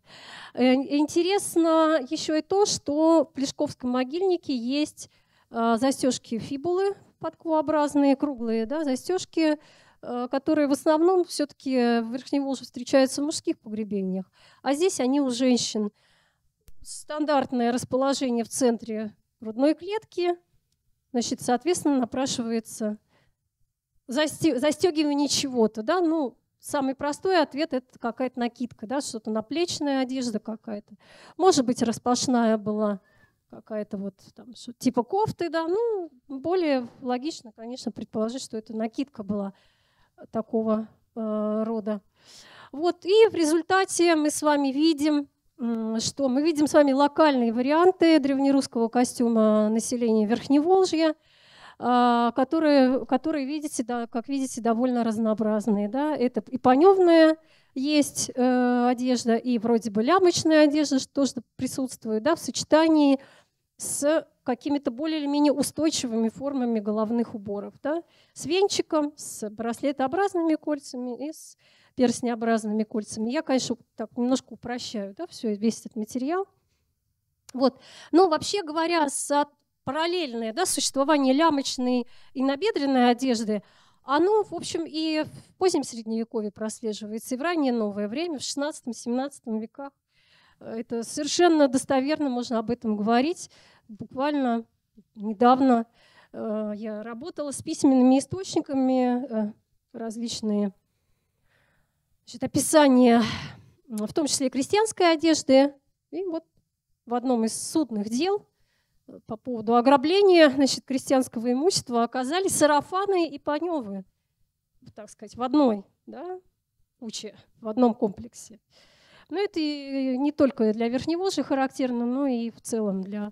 Э, интересно еще и то, что в Плешковском могильнике есть э, застежки фибулы подковообразные, круглые да, застежки, которые в основном все-таки в Верхневолжье встречаются в мужских погребениях, а здесь они у женщин. Стандартное расположение в центре грудной клетки, значит, соответственно, напрашивается застегивание чего-то, да, ну, самый простой ответ – это какая-то накидка, да, что-то наплечная одежда какая-то. Может быть, распашная была какая-то вот там, что, типа кофты, да, ну, более логично, конечно, предположить, что это накидка была такого э, рода. Вот, и в результате мы с вами видим, что мы видим с вами локальные варианты древнерусского костюма населения Верхневолжья – а, которые, которые видите, да, как видите, довольно разнообразные. Да? Это и паневная есть э, одежда, и вроде бы лямочная одежда тоже присутствует да, в сочетании с какими-то более или менее устойчивыми формами головных уборов. Да? С венчиком, с браслетообразными кольцами и с перснеобразными кольцами. Я, конечно, так немножко упрощаю да, все, весь этот материал. Вот. Но вообще говоря, со, параллельное да, существование лямочной и набедренной одежды, оно, в общем, и в позднем Средневековье прослеживается, и в раннее новое время, в 16-17 веках. Э, это совершенно достоверно, можно об этом говорить. Буквально недавно э, я работала с письменными источниками, э, различные значит, описания, в том числе и крестьянской одежды. И вот в одном из судных дел по поводу ограбления значит, крестьянского имущества оказались сарафаны и паневы, так сказать, в одной да, куче, в одном комплексе. Но ну, это и не только для Верхневолжья характерно, но и в целом для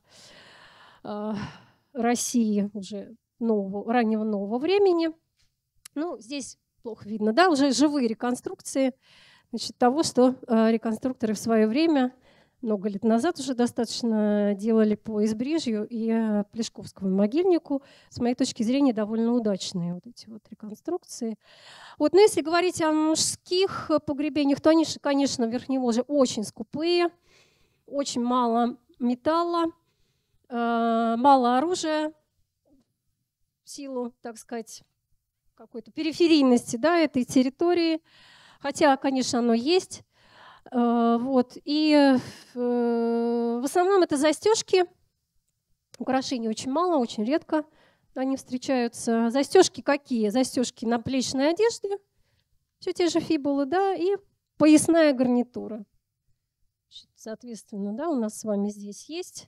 э, России уже нового, раннего нового времени. Ну, здесь плохо видно, да, уже живые реконструкции значит, того, что э, реконструкторы в свое время много лет назад уже достаточно делали по Избрежью и э, Плешковскому могильнику. С моей точки зрения, довольно удачные вот эти вот реконструкции. Вот, но если говорить о мужских э, погребениях, то они, конечно, верхнего же очень скупые, очень мало металла, э, мало оружия, в силу, так сказать, какой-то периферийности да, этой территории. Хотя, конечно, оно есть. Э, вот. И э, в основном это застежки. Украшений очень мало, очень редко они встречаются. Застежки какие? Застежки на плечной одежде, все те же фибулы, да, и поясная гарнитура. Соответственно, да, у нас с вами здесь есть.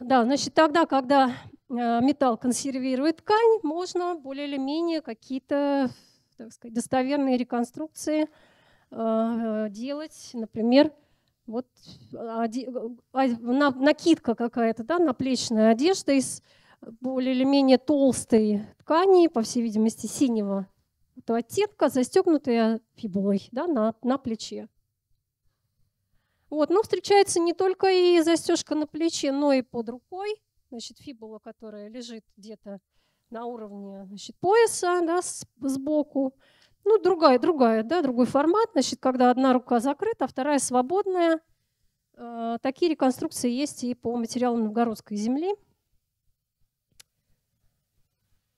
Да, значит, тогда, когда э, металл консервирует ткань, можно более или менее какие-то, так сказать, достоверные реконструкции – Э, э, делать, например, вот э, накидка какая-то, да, наплечная одежда из более или менее толстой ткани, по всей видимости, синего этого оттенка, застегнутая фибулой да, на, на плече. Вот, но встречается не только и застежка на плече, но и под рукой. Значит, фибула, которая лежит где-то на уровне значит, пояса да, сбоку ну, другая, другая, да, другой формат, значит, когда одна рука закрыта, а вторая свободная. Э, такие реконструкции есть и по материалам новгородской земли.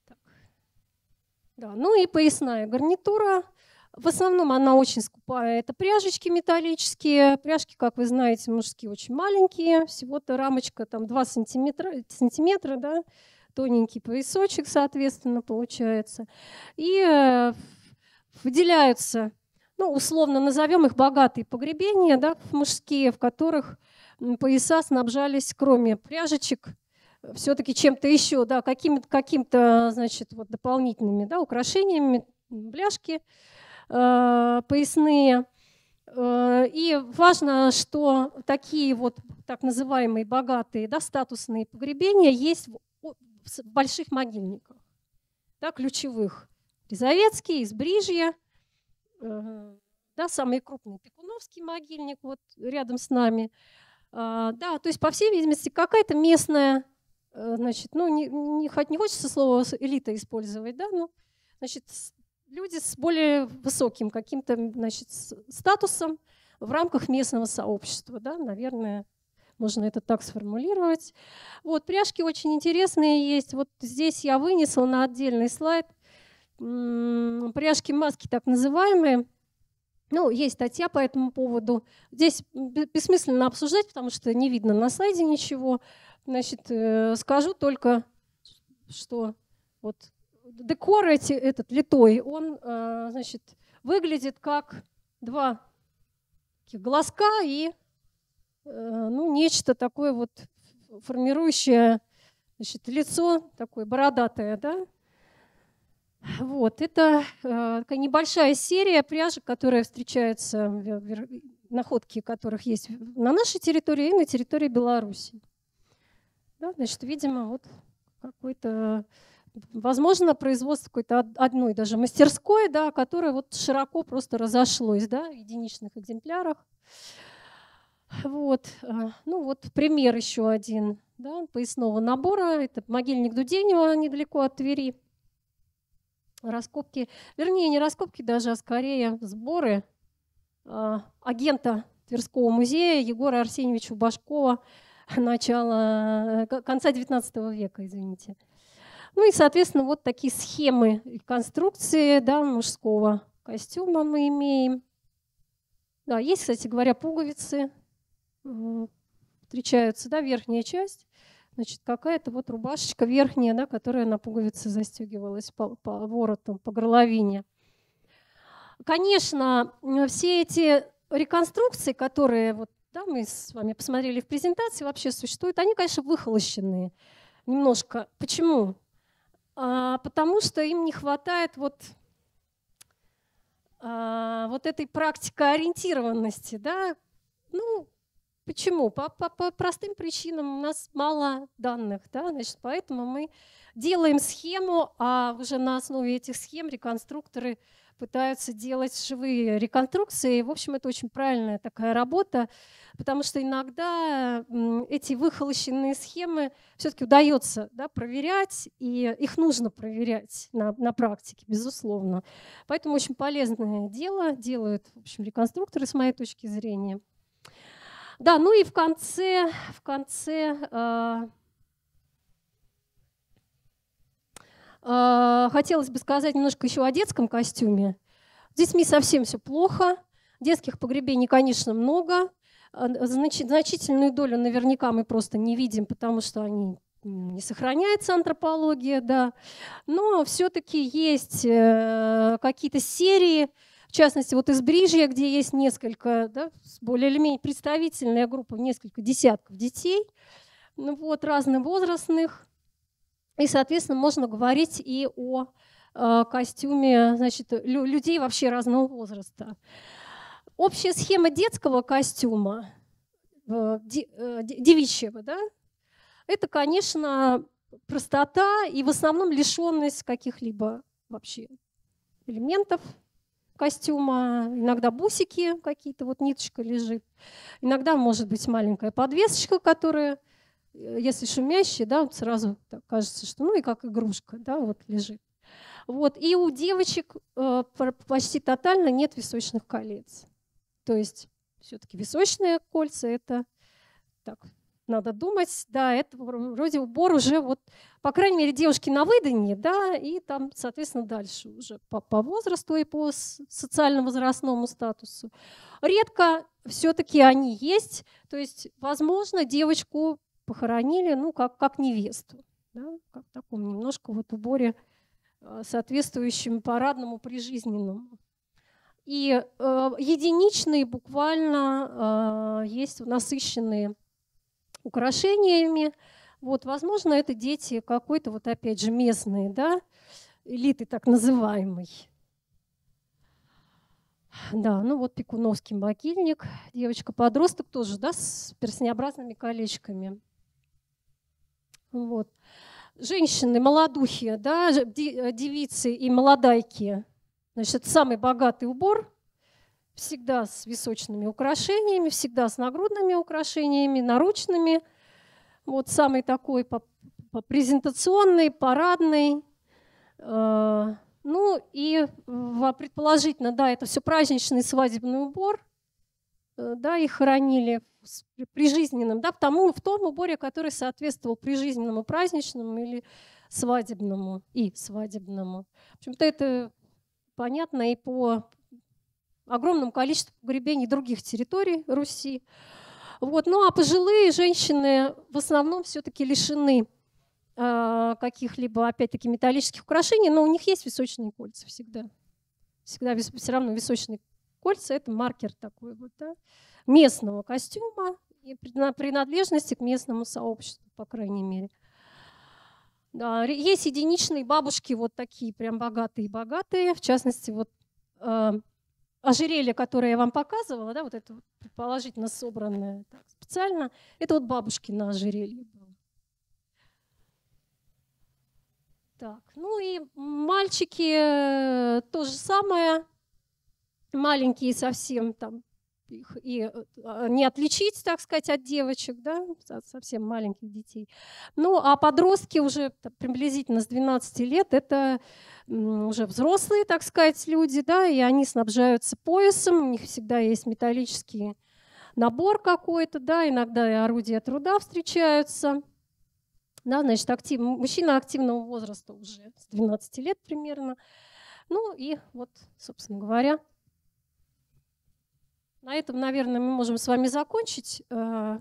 Так. Да, ну и поясная гарнитура. В основном она очень скупая. Это пряжечки металлические. Пряжки, как вы знаете, мужские очень маленькие. Всего-то рамочка там 2 сантиметра, сантиметра да? тоненький поясочек, соответственно, получается. И э, выделяются, ну, условно назовем их богатые погребения, да, мужские, в которых пояса снабжались, кроме пряжечек, все-таки чем-то еще, да, какими то каким значит, вот дополнительными да, украшениями, бляшки э, поясные. Э, и важно, что такие вот так называемые богатые, да, статусные погребения есть в больших могильниках, да, ключевых из Избрижье, да, самый крупный Пекуновский могильник вот рядом с нами. А, да, то есть, по всей видимости, какая-то местная, э, значит, ну, не, не, не хочется слово элита использовать, да, ну, значит, люди с более высоким каким-то, значит, статусом в рамках местного сообщества, да, наверное, можно это так сформулировать. Вот, пряжки очень интересные есть. Вот здесь я вынесла на отдельный слайд – пряжки-маски так называемые. Ну, есть статья по этому поводу. Здесь бессмысленно обсуждать, потому что не видно на слайде ничего. Значит, э, скажу только, что вот декор эти, этот литой, он, э, значит, выглядит как два глазка и э, ну, нечто такое вот формирующее значит, лицо, такое бородатое, да, вот, это э, небольшая серия пряжек, которая встречается, находки которых есть на нашей территории и на территории Беларуси. Да, значит, видимо, вот какой-то, возможно, производство какой-то одной даже мастерской, да, которая вот широко просто разошлось, да, в единичных экземплярах. Вот, а, ну вот пример еще один, да, поясного набора. Это могильник Дуденева недалеко от Твери раскопки, вернее, не раскопки даже, а скорее сборы а, агента Тверского музея Егора Арсеньевича Башкова начала, э, конца XIX века, извините. Ну и, соответственно, вот такие схемы конструкции да, мужского костюма мы имеем. Да, есть, кстати говоря, пуговицы, встречаются, да, верхняя часть, Значит, какая-то вот рубашечка верхняя, да, которая на пуговице застегивалась по, по вороту, по горловине. Конечно, все эти реконструкции, которые вот, да, мы с вами посмотрели в презентации, вообще существуют, они, конечно, выхолощенные немножко. Почему? А, потому что им не хватает вот а, вот этой практикоориентированности, да, ну, Почему? По, по, по простым причинам у нас мало данных, да? значит, поэтому мы делаем схему, а уже на основе этих схем реконструкторы пытаются делать живые реконструкции. И, в общем, это очень правильная такая работа, потому что иногда эти выхолощенные схемы все-таки удается да, проверять, и их нужно проверять на, на практике, безусловно. Поэтому очень полезное дело делают в общем, реконструкторы, с моей точки зрения. Да, ну и в конце, в конце э, э, хотелось бы сказать немножко еще о детском костюме. Здесь детьми совсем все плохо. Детских погребений, конечно, много. Э, Значит, значительную долю наверняка мы просто не видим, потому что они не сохраняется антропология, да, но все-таки есть э, какие-то серии, в частности, вот из Брижья, где есть несколько, да, более или менее представительная группа, несколько десятков детей, ну вот, разновозрастных. И, соответственно, можно говорить и о э, костюме значит, лю- людей вообще разного возраста. Общая схема детского костюма, э, де- э, девичьего, да, это, конечно, простота и в основном лишенность каких-либо вообще элементов, костюма, иногда бусики какие-то, вот ниточка лежит. Иногда может быть маленькая подвесочка, которая, э, если шумящая, да, вот сразу так кажется, что ну и как игрушка, да, вот лежит. Вот. И у девочек э, почти тотально нет височных колец. То есть все-таки височные кольца – это так, надо думать, да, это вроде убор уже вот, по крайней мере, девушки на выдании, да, и там, соответственно, дальше уже по, по возрасту и по социально-возрастному статусу. Редко все-таки они есть, то есть, возможно, девочку похоронили, ну, как, как невесту, да, как в таком немножко вот уборе э, соответствующим парадному прижизненному. И э, единичные буквально э, есть насыщенные украшениями. Вот, возможно, это дети какой-то, вот опять же, местные, да, элиты так называемой. Да, ну вот Пекуновский могильник, девочка-подросток тоже, да, с перснеобразными колечками. Вот. Женщины, молодухи, да, девицы и молодайки. Значит, самый богатый убор всегда с височными украшениями, всегда с нагрудными украшениями, наручными. Вот самый такой по, по презентационный, парадный. Э, ну и а, предположительно, да, это все праздничный свадебный убор. Э, да, и хоронили при жизненном, да, в, тому, в том уборе, который соответствовал прижизненному праздничному или свадебному и свадебному. В общем-то, это понятно и по огромном количестве погребений других территорий Руси. Вот. Ну а пожилые женщины в основном все-таки лишены э, каких-либо, опять-таки, металлических украшений, но у них есть височные кольца всегда. Всегда все равно височные кольца – это маркер такой вот, да, местного костюма и принадлежности к местному сообществу, по крайней мере. Да, есть единичные бабушки вот такие, прям богатые-богатые. В частности, вот э, ожерелье, которое я вам показывала, да, вот это предположительно собранное так, специально, это вот бабушкино ожерелье было. Так, ну и мальчики э, то же самое, маленькие совсем, там их и э, а, не отличить, так сказать, от девочек, да, от совсем маленьких детей. Ну, а подростки уже приблизительно с 12 лет, это уже взрослые, так сказать, люди, да, и они снабжаются поясом, у них всегда есть металлический набор какой-то, да, иногда и орудия труда встречаются. Да, значит, актив, мужчина активного возраста уже с 12 лет примерно. Ну и вот, собственно говоря, на этом, наверное, мы можем с вами закончить. Э,